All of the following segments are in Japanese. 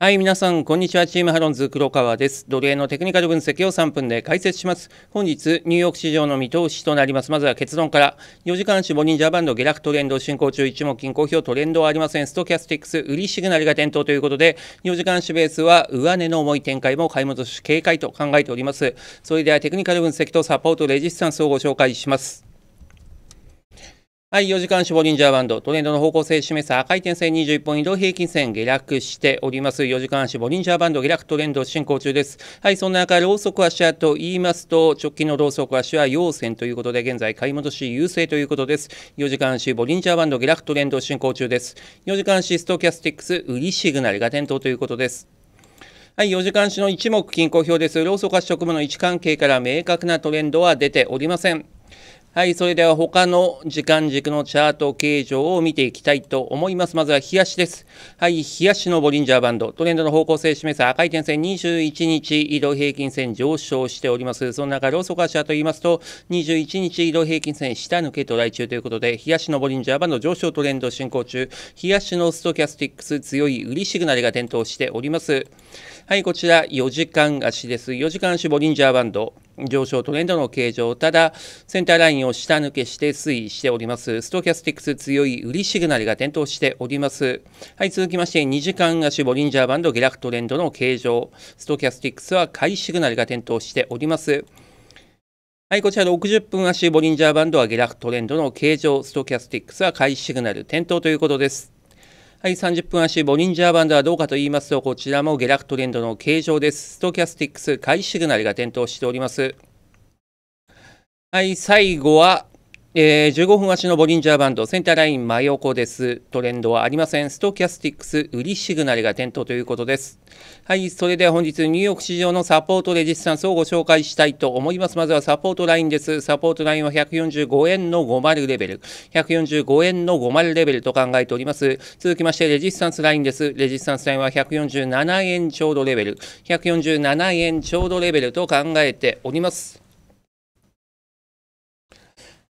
はい皆さんこんにちはチームハロンズ黒川です奴隷のテクニカル分析を3分で解説します本日ニューヨーク市場の見通しとなりますまずは結論から4時間足ボリンジャーバンド下落トレンド進行中一目金公表トレンドはありませんストキャスティックス売りシグナルが点灯ということで4時間足ベースは上値の重い展開も買い戻し警戒と考えておりますそれではテクニカル分析とサポートレジスタンスをご紹介しますはい、4時間絞リンジャーバンド、トレンドの方向性示す赤い点線21本移動平均線下落しております。4時間絞リンジャーバンド下落トレンド進行中です。はい、そんな中、ローソク足はと言いますと、直近のローソク足は陽線ということで、現在買い戻し優勢ということです。4時間絞リンジャーバンド下落トレンド進行中です。4時間足ストキャスティックス売りシグナルが点灯ということです。はい、4時間種の一目均衡表です。ロソク足直後の位置関係から明確なトレンドは出ておりません。はい、それでは他の時間軸のチャート形状を見ていきたいと思います。まずは冷やしです。はい、冷やしのボリンジャーバンド、トレンドの方向性を示す赤い点線21日移動平均線上昇しております。その中、ローソク足と言いますと、21日移動平均線下抜けトライ中ということで、冷やしのボリンジャーバンド上昇トレンド進行中、冷やしのストキャスティックス強い売りシグナルが点灯しております。はい、こちら4時間足です。4時間足ボリンジャーバンド。上昇トレンドの形状、ただ、センターラインを下抜けして推移しております。ストキャスティックス強い売りシグナルが点灯しております。はい、続きまして、2時間足ボリンジャーバンド下落トレンドの形状、ストキャスティックスは買いシグナルが点灯しております。はい、こちら60分足ボリンジャーバンドは下落トレンドの形状、ストキャスティックスは買いシグナル点灯ということです。はい、30分足、ボリンジャーバンドはどうかと言いますと、こちらも下落トレンドの形状です。ストキャスティックス、買いシグナルが点灯しております。はい、最後は、えー、15分足のボリンジャーバンドセンターライン真横ですトレンドはありませんストキャスティックス売りシグナルが点灯ということですはいそれでは本日ニューヨーク市場のサポートレジスタンスをご紹介したいと思いますまずはサポートラインですサポートラインは145円の50レベル145円の50レベルと考えております続きましてレジスタンスラインですレジスタンスラインは147円ちょうどレベル147円ちょうどレベルと考えております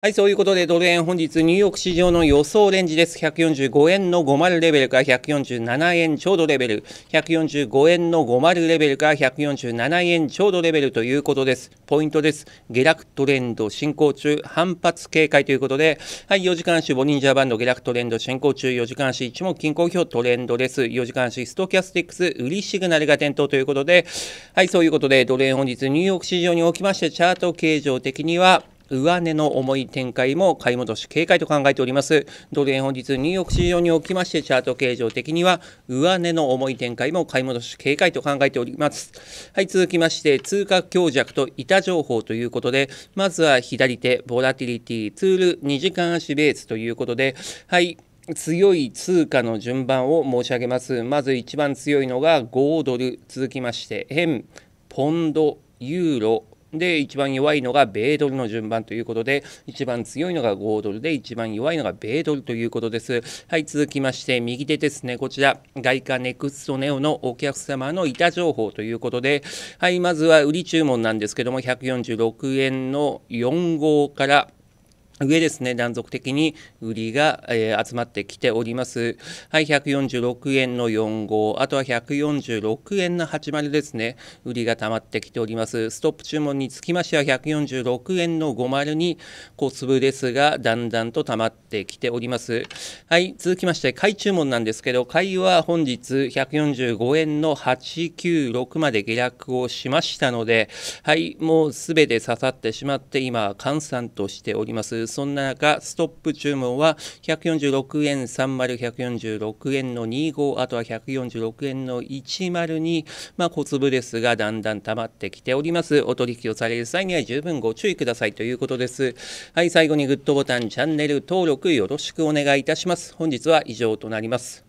はい、そういうことでドル円本日ニューヨーク市場の予想レンジです。145円の50レベルから147円ちょうどレベル、145円の50レベルから147円ちょうどレベルということです。ポイントです。下落トレンド進行中、反発警戒ということで、はい、4時間足ボニンジャーバンド下落トレンド進行中、4時間足一目均衡表トレンドです。4時間足ストキャスティックス売りシグナルが点灯ということで、はい、そういうことでドル円本日ニューヨーク市場におきましてチャート形状的には、上値の重い展開も買い戻し警戒と考えておりますドル円本日ニューヨーク市場におきましてチャート形状的には上値の重い展開も買い戻し警戒と考えておりますはい続きまして通貨強弱と板情報ということでまずは左手ボラティリティツール2時間足ベースということではい強い通貨の順番を申し上げます。まず一番強いのが5ドル、続きまして円、ポンド、ユーロ、で、一番弱いのが米ドルの順番ということで、一番強いのが5ドルで、一番弱いのが米ドルということです。はい、続きまして、右手ですね、こちら、外貨ネクストネオのお客様の板情報ということで、はい、まずは売り注文なんですけども、146円の4号から、上ですね、断続的に売りが、えー、集まってきております。はい、146円の4号、あとは146円の80ですね、売りが溜まってきております。ストップ注文につきましては、146円の50に小粒ですが、だんだんと溜まってきております。はい、続きまして、買い注文なんですけど、買いは本日145円の896まで下落をしましたので、はい、もうすべて刺さってしまって、今、換算としております。そんな中ストップ注文は146円30、146円の25あとは146円の10に、まあ、小粒ですがだんだん溜まってきておりますお取引をされる際には十分ご注意くださいということですはい最後にグッドボタンチャンネル登録よろしくお願いいたします本日は以上となります